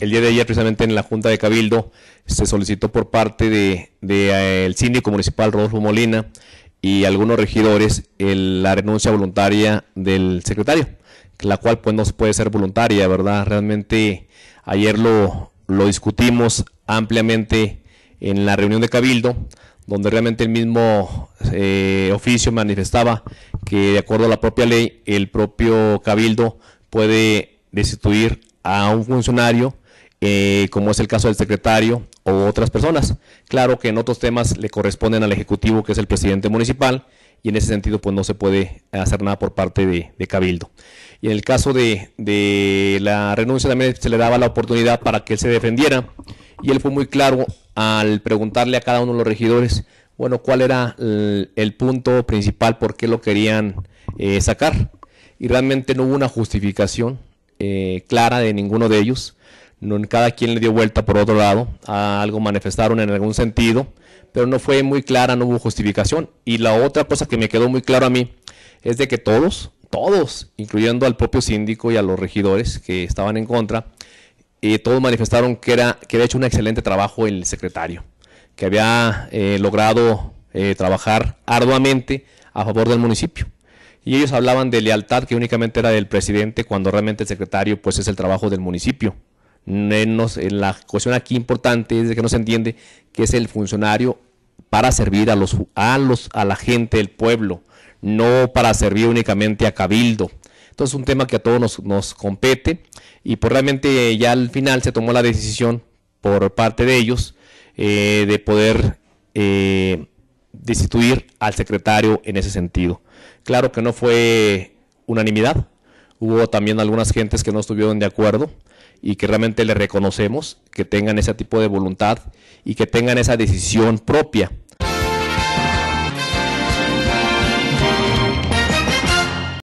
El día de ayer, precisamente en la Junta de Cabildo, se solicitó por parte del de, eh, el síndico municipal Rodolfo Molina y algunos regidores la renuncia voluntaria del secretario, la cual pues no puede ser voluntaria, ¿verdad? Realmente ayer lo, lo discutimos ampliamente en la reunión de Cabildo, donde realmente el mismo eh, oficio manifestaba que de acuerdo a la propia ley, el propio Cabildo puede destituir a un funcionario eh, como es el caso del secretario o otras personas. Claro que en otros temas le corresponden al Ejecutivo, que es el presidente municipal, y en ese sentido pues no se puede hacer nada por parte de, Cabildo. Y en el caso de, la renuncia también se le daba la oportunidad para que él se defendiera y él fue muy claro al preguntarle a cada uno de los regidores, bueno, cuál era el, punto principal, por qué lo querían eh, sacar. Y realmente no hubo una justificación eh, clara de ninguno de ellos cada quien le dio vuelta por otro lado, a algo manifestaron en algún sentido, pero no fue muy clara, no hubo justificación. Y la otra cosa que me quedó muy claro a mí es de que todos, todos, incluyendo al propio síndico y a los regidores que estaban en contra, eh, todos manifestaron que, era, que había hecho un excelente trabajo el secretario, que había eh, logrado eh, trabajar arduamente a favor del municipio. Y ellos hablaban de lealtad que únicamente era del presidente cuando realmente el secretario pues es el trabajo del municipio en la cuestión aquí importante es de que no se entiende que es el funcionario para servir a los a los a la gente del pueblo, no para servir únicamente a cabildo. Entonces es un tema que a todos nos, compete y pues realmente ya al final se tomó la decisión por parte de ellos eh, de poder eh, destituir al secretario en ese sentido. Claro que no fue unanimidad, hubo también algunas gentes que no estuvieron de acuerdo, y que realmente le reconocemos que tengan ese tipo de voluntad y que tengan esa decisión propia